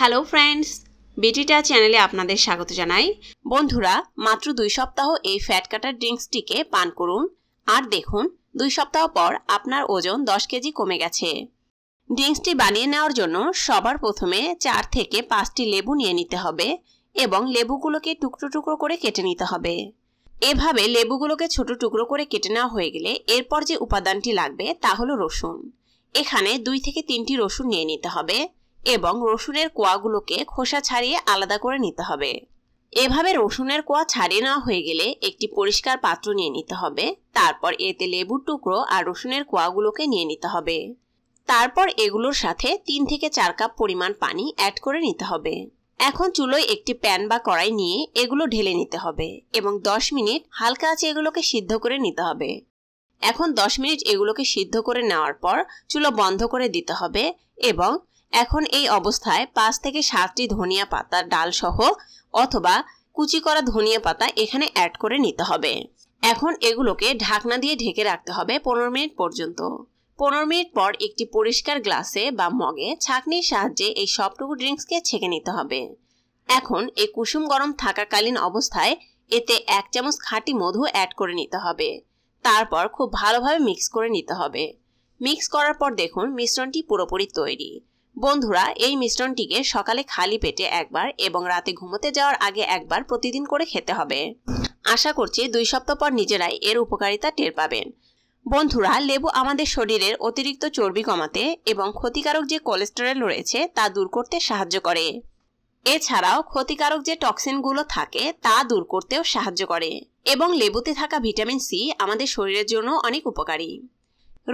hello friends বেটিটা চ্যানেলে আপনাদের স্বাগত জানাই বন্ধুরা মাত্র দুই সপ্তাহ এই ফ্যাট কাটার ড্রিঙ্কসটিকে পান করুন আর দেখুন দুই সপ্তাহ পর আপনার ওজন দশ কেজি কমে গেছে ড্রিঙ্কসটি বানিয়ে নেওয়ার জন্য সবার প্রথমে চার থেকে পাঁচটি লেবু নিয়ে নিতে হবে এবং লেবুগুলোকে টুকরো টুকরো করে কেটে নিতে হবে এভাবে লেবুগুলোকে ছোট টুকরো করে কেটে নেওয়া হয়ে গেলে এরপর যে উপাদানটি লাগবে তা হলো রসুন এখানে দুই থেকে তিনটি রসুন নিয়ে নিতে হবে এবং রসুনের কোয়াগুলোকে খোসা ছাড়িয়ে আলাদা করে নিতে হবে এভাবে রসুনের কোয়া ছাড়িয়ে নেওয়া হয়ে গেলে একটি পরিষ্কার পাত্র নিয়ে নিতে হবে তারপর এতে লেবুর টুকরো আর রসুনের কোয়াগুলোকে নিয়ে নিতে হবে তারপর এগুলোর সাথে তিন থেকে চার কাপ পরিমাণ পানি অ্যাড করে নিতে হবে এখন চুলোয় একটি প্যান বা কড়াই নিয়ে এগুলো ঢেলে নিতে হবে এবং দশ মিনিট হালকা আছে এগুলোকে সিদ্ধ করে নিতে হবে এখন দশ মিনিট এগুলোকে সিদ্ধ করে নেওয়ার পর চুলো বন্ধ করে দিতে হবে এবং এখন এই অবস্থায় পাঁচ থেকে সাতটি ধনিয়া পাতা ডালসহ অথবা কুচি করা ধনিয়া পাতা এখানে অ্যাড করে নিতে হবে এখন এগুলোকে ঢাকনা দিয়ে ঢেকে রাখতে হবে পনেরো মিনিট পর্যন্ত পনেরো মিনিট পর একটি পরিষ্কার গ্লাসে বা মগে ছাঁকনির সাহায্যে এই সবটুকু ড্রিঙ্কসকে ছেঁকে নিতে হবে এখন এই কুসুম গরম থাকাকালীন অবস্থায় এতে এক চামচ খাঁটি মধু অ্যাড করে নিতে হবে তারপর খুব ভালোভাবে মিক্স করে নিতে হবে মিক্স করার পর দেখুন মিশ্রণটি পুরোপুরি তৈরি বন্ধুরা এই মিশ্রণটিকে সকালে খালি পেটে একবার এবং রাতে ঘুমোতে যাওয়ার আগে একবার প্রতিদিন করে খেতে হবে আশা করছি দুই সপ্তাহ পর নিজেরাই এর উপকারিতা টের পাবেন বন্ধুরা লেবু আমাদের শরীরের অতিরিক্ত চর্বি কমাতে এবং ক্ষতিকারক যে কোলেস্টেরল রয়েছে তা দূর করতে সাহায্য করে এছাড়াও ক্ষতিকারক যে টক্সিনগুলো থাকে তা দূর করতেও সাহায্য করে এবং লেবুতে থাকা ভিটামিন সি আমাদের শরীরের জন্য অনেক উপকারী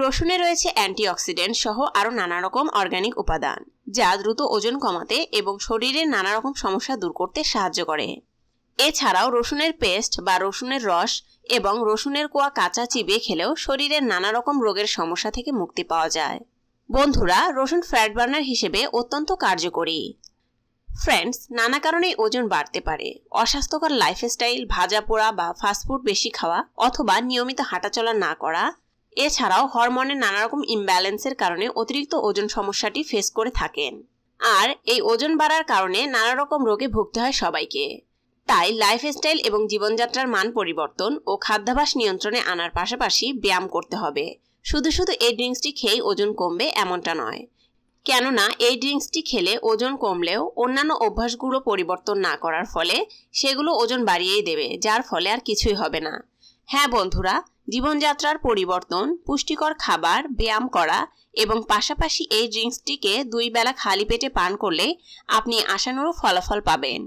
রসুনে রয়েছে অ্যান্টিঅক্সিডেন্ট সহ আরও নানা রকম অর্গানিক উপাদান যা দ্রুত ওজন কমাতে এবং শরীরের নানা রকম সমস্যা দূর করতে সাহায্য করে এছাড়াও রসুনের পেস্ট বা রসুনের রস এবং রসুনের কোয়া কাঁচা চিবে খেলেও শরীরের নানা রকম রোগের সমস্যা থেকে মুক্তি পাওয়া যায় বন্ধুরা রসুন ফ্যাট বার্নার হিসেবে অত্যন্ত কার্যকরী ফ্রেন্ডস নানা কারণেই ওজন বাড়তে পারে অস্বাস্থ্যকর লাইফস্টাইল ভাজা পোড়া বা ফাস্টফুড বেশি খাওয়া অথবা নিয়মিত হাঁটাচলা না করা এছাড়াও হরমোনের নানা রকম ইমব্যালেন্সের কারণে অতিরিক্ত ওজন সমস্যাটি ফেস করে থাকেন আর এই ওজন বাড়ার কারণে নানা রকম রোগে ভুগতে হয় সবাইকে তাই লাইফস্টাইল এবং জীবনযাত্রার মান পরিবর্তন ও খাদ্যাভাস নিয়ন্ত্রণে আনার পাশাপাশি ব্যায়াম করতে হবে শুধু শুধু এই ড্রিঙ্কসটি খেয়েই ওজন কমবে এমনটা নয় কেননা এই ড্রিঙ্কসটি খেলে ওজন কমলেও অন্যান্য অভ্যাসগুলো পরিবর্তন না করার ফলে সেগুলো ওজন বাড়িয়েই দেবে যার ফলে আর কিছুই হবে না হ্যাঁ বন্ধুরা জীবনযাত্রার পরিবর্তন পুষ্টিকর খাবার ব্যায়াম করা এবং পাশাপাশি এই ড্রিঙ্কসটিকে দুই বেলা খালি পেটে পান করলে আপনি আশানুরূপ ফলাফল পাবেন